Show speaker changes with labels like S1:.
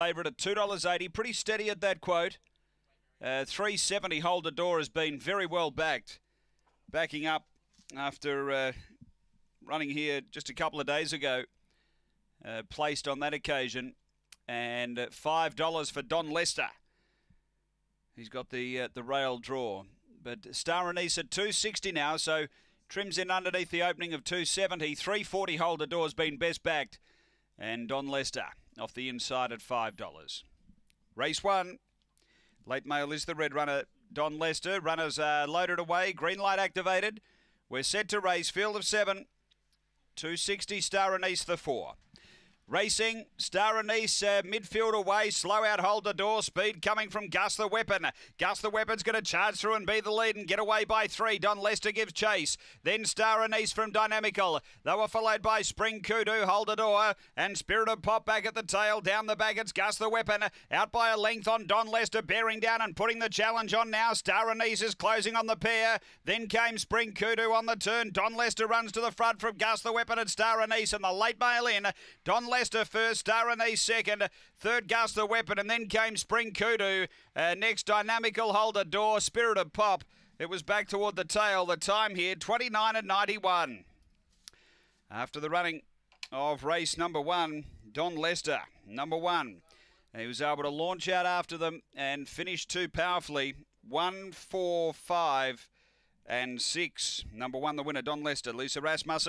S1: Favourite at two dollars eighty, pretty steady at that quote. Uh, three seventy. holder door has been very well backed, backing up after uh, running here just a couple of days ago, uh, placed on that occasion, and five dollars for Don Lester. He's got the uh, the rail draw, but Star Anise at two sixty now, so trims in underneath the opening of 270. 340 holder door has been best backed, and Don Lester off the inside at $5. Race one. Late mail is the red runner, Don Lester. Runners loaded away. Green light activated. We're set to race. Field of seven. 260 Star Anise the four. Racing, Star Anise, uh, midfield away, slow out, hold the door, speed coming from Gus the Weapon. Gus the Weapon's going to charge through and be the lead and get away by three. Don Lester gives chase. Then Star Anise from Dynamical. They were followed by Spring Kudu, hold the door, and Spirit of Pop back at the tail. Down the back, it's Gus the Weapon. Out by a length on Don Lester, bearing down and putting the challenge on now. Star Anise is closing on the pair. Then came Spring Kudu on the turn. Don Lester runs to the front from Gus the Weapon and Star Anise and the late mail in. Don Lester Lester first, Star second, third Gus the Weapon, and then came Spring Kudu. Uh, next, Dynamical Holder Door, Spirit of Pop. It was back toward the tail. The time here, 29 and 91. After the running of race number one, Don Lester, number one. He was able to launch out after them and finish too powerfully. One, four, five, and six. Number one, the winner, Don Lester. Lisa Rasmussen.